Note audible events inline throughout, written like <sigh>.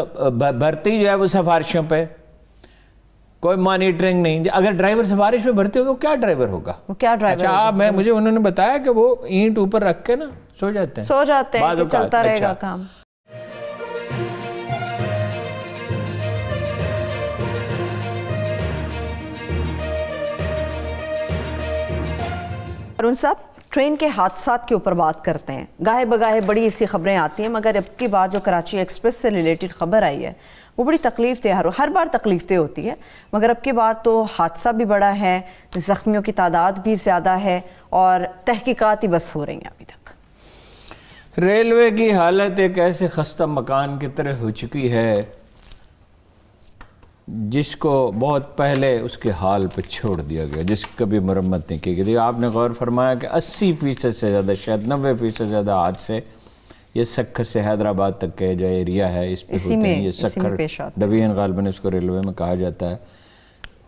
भर्ती जो है वो सिफारिशों पे कोई मॉनिटरिंग नहीं अगर ड्राइवर सिफारिश पे भर्ती होगा क्या ड्राइवर होगा वो क्या ड्राइवर अच्छा मैं मुझे उन्होंने बताया कि वो ईंट ऊपर रख के ना सो जाते हैं सो जाते हैं चलता अच्छा। रहेगा अच्छा। काम अरुण साहब ट्रेन के हादसा के ऊपर बात करते हैं गाहे बगाहे बड़ी ऐसी खबरें आती हैं मगर अब की बार जो कराची एक्सप्रेस से रिलेटेड खबर आई है वो बड़ी तकलीफ दे हर हर बार तकलीफ दे होती है मगर अब की बार तो हादसा भी बड़ा है ज़ख्मियों की तादाद भी ज़्यादा है और तहकीकात ही बस हो रही हैं अभी तक रेलवे की हालत एक ऐसे खस्ता मकान की तरह हो चुकी है जिसको बहुत पहले उसके हाल पर छोड़ दिया गया जिसकी कभी मरम्मत नहीं की गई तो आपने गौर फरमाया कि 80 फ़ीसद से ज़्यादा शायद नबे फ़ीसद ज़्यादा से ये सखर से हैदराबाद तक के जो एरिया है इस पे होते हैं ये सखर दबीन गालबन इसको रेलवे में कहा जाता है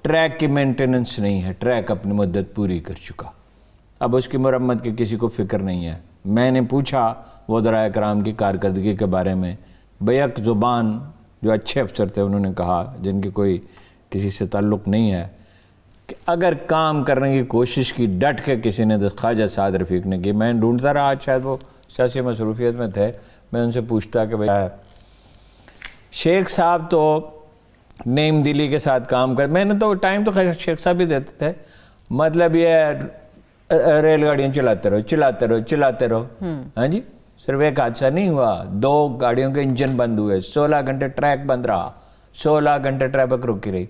ट्रैक की मेंटेनेंस नहीं है ट्रैक अपनी मदद पूरी कर चुका अब उसकी मरम्मत की किसी को फिक्र नहीं है मैंने पूछा वो दराय कराम की कारकर्दगी के बारे में बैक ज़ुबान जो अच्छे अफसर थे उन्होंने कहा जिनके कोई किसी से ताल्लुक़ नहीं है कि अगर काम करने की कोशिश की डट के किसी ने तो ख्वाजा साद रफ़ीक ने की मैं ढूंढता रहा आज शायद वो सियासी मसरूफियत में थे मैं उनसे पूछता कि भाई शेख साहब तो नेम दिल्ली के साथ काम कर मैंने तो टाइम तो खैर शेख साहब ही देते थे मतलब ये रेलगाड़ियाँ चलाते रहो चलाते रहो चलाते रहो हम्म। हाँ जी सिर्फ एक हादसा नहीं हुआ दो गाड़ियों के इंजन बंद हुए सोलह घंटे ट्रैक बंद रहा सोलह घंटे ट्रैफिक रुकी रही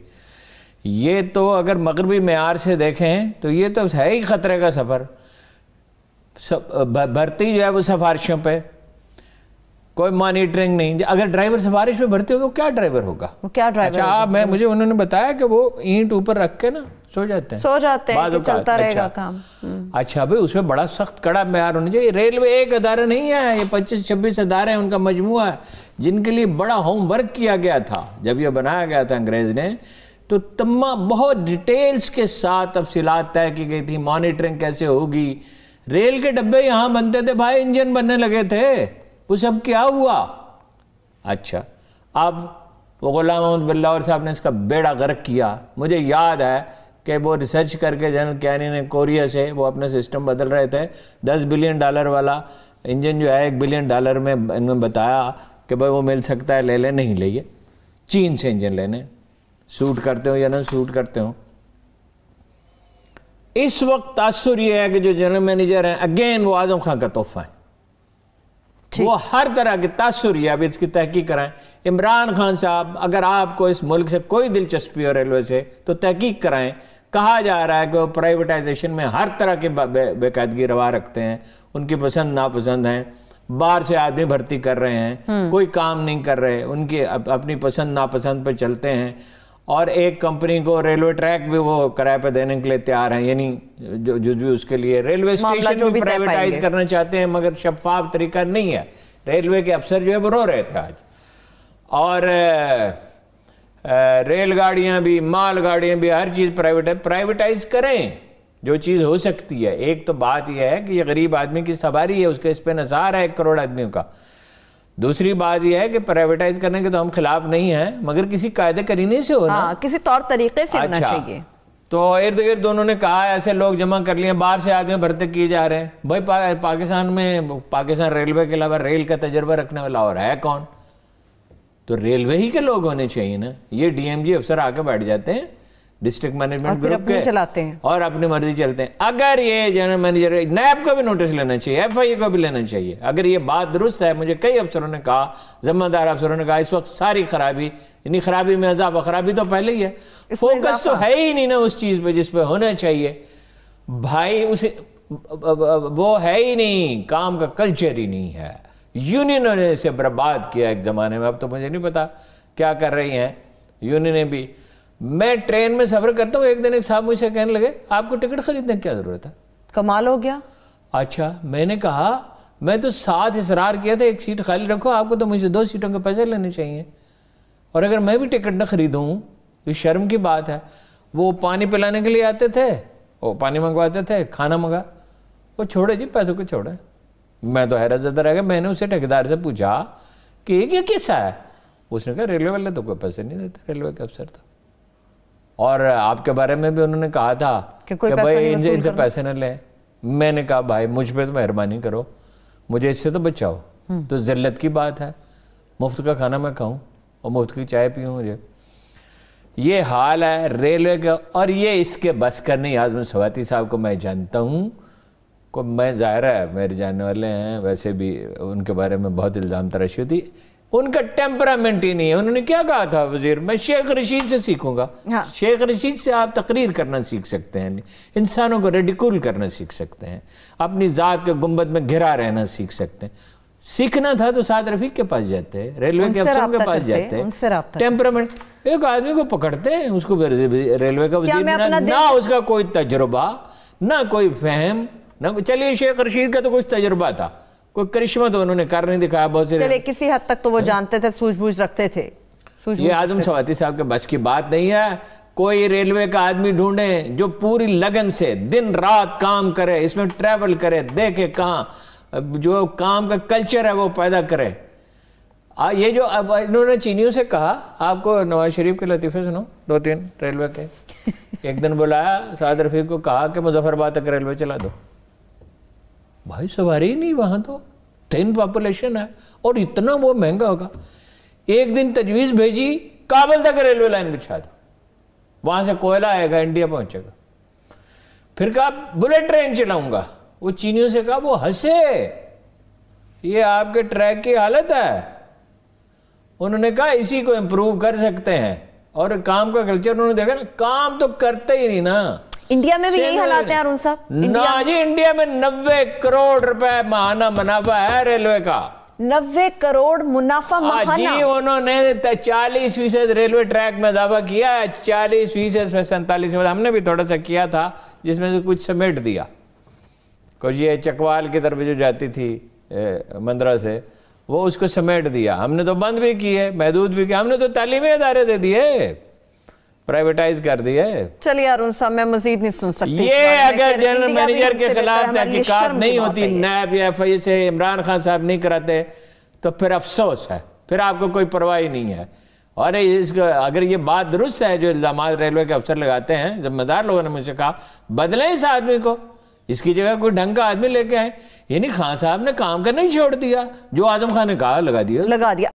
ये तो अगर मगरबी मैार से देखें तो ये तो है ही ख़तरे का सफ़र सब भर्ती जो है वो सिफारिशों पर कोई मॉनिटरिंग नहीं अगर ड्राइवर सिफारिश में भर्ती होगा तो क्या ड्राइवर होगा वो क्या ड्राइवर अच्छा मैं मुझे उन्होंने बताया कि वो ईंट ऊपर रख के ना सो जाते हैं सो जाते हैं कि चलता अच्छा, रहेगा काम हम्म। अच्छा भाई उसमें बड़ा सख्त कड़ा मैार होना चाहिए रेलवे एक अदारा नहीं है ये पच्चीस छब्बीस अदारे हैं उनका मजमू है जिनके लिए बड़ा होमवर्क किया गया था जब यह बनाया गया था अंग्रेज ने तो तमाम बहुत डिटेल्स के साथ तफसीलात तय की गई थी मॉनिटरिंग कैसे होगी रेल के डब्बे यहाँ बनते थे भाई इंजन बनने लगे थे वो सब क्या हुआ अच्छा अब वो गुलाम मोहम्मद बिल्लावर साहब ने इसका बेड़ा गर्क किया मुझे याद है कि वो रिसर्च करके जनरल कैनी ने कोरिया से वो अपना सिस्टम बदल रहे थे दस बिलियन डॉलर वाला इंजन जो है एक बिलियन डॉलर में इन्होंने बताया कि भाई वो मिल सकता है ले लें नहीं ले चीन से इंजन लेने सूट करते हो या ना सूट करते हो इस वक्त तासर यह है कि जो जनरल मैनेजर हैं अगेन वो आजम खान का तोहफा है वो हर तरह के तासुर या भी इसकी तहकीक कराएं इमरान खान साहब अगर आपको इस मुल्क से कोई दिलचस्पी हो रेलवे से तो तहकीक कराएं कहा जा रहा है कि वो प्राइवेटाइजेशन में हर तरह के बेकायदगी रवा रखते हैं उनकी पसंद नापसंद हैं बाहर से आदमी भर्ती कर रहे हैं हम्म। कोई काम नहीं कर रहे उनके अप, अपनी पसंद नापसंद पर चलते हैं और एक कंपनी को रेलवे ट्रैक भी वो किराए पे देने के लिए तैयार है यानी जो जो भी उसके लिए रेलवे स्टेशन भी प्राइवेटाइज करना चाहते हैं मगर शफाफ तरीका नहीं है रेलवे के अफसर जो है वो रो रहे थे आज और रेलगाड़ियां भी माल गाड़ियां भी हर चीज़ प्राइवेट है प्राइवेटाइज करें जो चीज़ हो सकती है एक तो बात यह है कि ये गरीब आदमी की सवारी है उसके इस पर नजार है एक करोड़ आदमियों का दूसरी बात यह है कि प्राइवेटाइज करने के तो हम खिलाफ नहीं है मगर किसी कायदे करीने से होना हाँ, किसी तौर तरीके से होना अच्छा। चाहिए तो इर्द गिर्द दोनों ने कहा ऐसे लोग जमा कर लिए बाहर से आदमी भर्ती किए जा रहे हैं भाई पा, पाकिस्तान में पाकिस्तान रेलवे के अलावा रेल का तजर्बा रखने वाला और है कौन तो रेलवे ही के लोग होने चाहिए ना ये डीएमजी अफसर आके बैठ जाते हैं डिस्ट्रिक्ट मैनेजमेंट ग्रुप के चलाते हैं और अपनी मर्जी चलते हैं अगर ये जनरल मैनेजर नैब को भी नोटिस लेना चाहिए एफ आई ए को भी लेना चाहिए अगर ये बात दुरुस्त है मुझे कई अफसरों ने कहा जिम्मेदार अफसरों ने कहा इस वक्त सारी खराबी यानी खराबी में अजाब खराबी तो पहले ही है फोकस तो है ही नहीं ना उस चीज़ पर जिसपे होना चाहिए भाई उसे वो है ही नहीं काम का कल्चर ही नहीं है यूनियनों ने इसे बर्बाद किया एक ज़माने में अब तो मुझे नहीं पता क्या कर रही हैं यूनियनें भी मैं ट्रेन में सफर करता हूँ एक दिन एक साहब मुझसे कहने लगे आपको टिकट खरीदने की क्या ज़रूरत है कमाल हो गया अच्छा मैंने कहा मैं तो साथ इसरार किया था एक सीट खाली रखो आपको तो मुझे दो सीटों के पैसे लेने चाहिए और अगर मैं भी टिकट ना खरीदूँ तो शर्म की बात है वो पानी पिलाने के लिए आते थे वो पानी मंगवाते थे खाना मंगा वो छोड़े जी पैसों को छोड़े मैं तो हैरत ज़्यादा रह गया मैंने उसे ठेकेदार से पूछा कि ये क्या किस्सा है उसने कहा रेलवे वाले तो कोई पैसे नहीं देते रेलवे के अफसर तो और आपके बारे में भी उन्होंने कहा था कि, कोई कि भाई इनसे इनसे पैसे ना लें मैंने कहा भाई मुझ पर तो मेहरबानी करो मुझे इससे तो बचाओ हम्म। तो जिल्लत की बात है मुफ्त का खाना मैं खाऊं और मुफ्त की चाय पीऊं मुझे ये हाल है रेलवे का और ये इसके बस कर नहीं आजम सवाती साहब को मैं जानता हूँ को मैं ज़ाहिर है मेरे जानने वाले हैं वैसे भी उनके बारे में बहुत इल्ज़ाम तराशी होती उनका टेम्परामेंट ही नहीं है उन्होंने क्या कहा था वजीर मैं शेख रशीद से सीखूंगा हाँ। शेख रशीद से आप तकरीर करना सीख सकते हैं इंसानों को रेडिकुल करना सीख सकते हैं अपनी ज़ात के गुम्बद में घिरा रहना सीख सकते हैं सीखना था तो साद रफीक के पास जाते हैं रेलवे के अफसरों के पास जाते हैं टेम्परामेंट एक आदमी को पकड़ते हैं उसको रेलवे का वजीर ना उसका कोई तजुर्बा ना कोई फहम ना चलिए शेख रशीद का तो कुछ तजुर्बा था कोई करिश्मा तो उन्होंने कर नहीं दिखाया बहुत से चले किसी हद तक तो वो हाँ। जानते थे सूझबूझ रखते थे ये आजम सवाती साहब के बस की बात नहीं है कोई रेलवे का आदमी ढूंढे जो पूरी लगन से दिन रात काम करे इसमें ट्रेवल करे देखे कहाँ जो काम का कल्चर है वो पैदा करे आ, ये जो अब इन्होंने चीनियों से कहा आपको नवाज शरीफ के लतीफ़े सुनो दो तीन रेलवे के <laughs> एक दिन बुलाया साद रफीक को कहा कि मुजफ्फरबाद तक रेलवे चला दो भाई सवारी ही नहीं वहाँ तो थिन पॉपुलेशन है और इतना वो महंगा होगा एक दिन तजवीज़ भेजी काबल तक रेलवे लाइन बिछा दो वहाँ से कोयला आएगा इंडिया पहुँचेगा फिर कहा बुलेट ट्रेन चलाऊंगा वो चीनियों से कहा वो हंसे ये आपके ट्रैक की हालत है उन्होंने कहा इसी को इम्प्रूव कर सकते हैं और काम का कल्चर उन्होंने देखा ना काम तो करते ही नहीं ना इंडिया में भी यही हालात है अरुण साहब ना जी इंडिया में नब्बे करोड़ रुपए महाना मुनाफा है रेलवे का नब्बे करोड़ मुनाफा हाँ जी उन्होंने तो चालीस फीसद रेलवे ट्रैक में दावा किया चालीस फीसद में सैंतालीस हमने भी थोड़ा सा किया था जिसमें से कुछ समेट दिया कुछ ये चकवाल की तरफ जो जाती थी मंद्रा से वो उसको समेट दिया हमने तो बंद भी किए महदूद भी किया हमने तो तालीमी अदारे दे दिए प्राइवेटाइज कर दिया चलिए अरुण साहब मैं मजीद नहीं सुन सकती ये अगर जनरल मैनेजर के खिलाफ तहकीकत नहीं होती नैब या एफ आई से इमरान खान साहब नहीं कराते तो फिर अफसोस है फिर आपको कोई परवाह ही नहीं है और इसको अगर ये बात दुरुस्त है जो इल्ज़ाम रेलवे के अफसर लगाते हैं जिम्मेदार लोगों ने मुझसे कहा बदलें इस आदमी को इसकी जगह कोई ढंग का आदमी लेके आए यानी खान साहब ने काम करना ही छोड़ दिया जो आजम खान ने कहा लगा दिया लगा दिया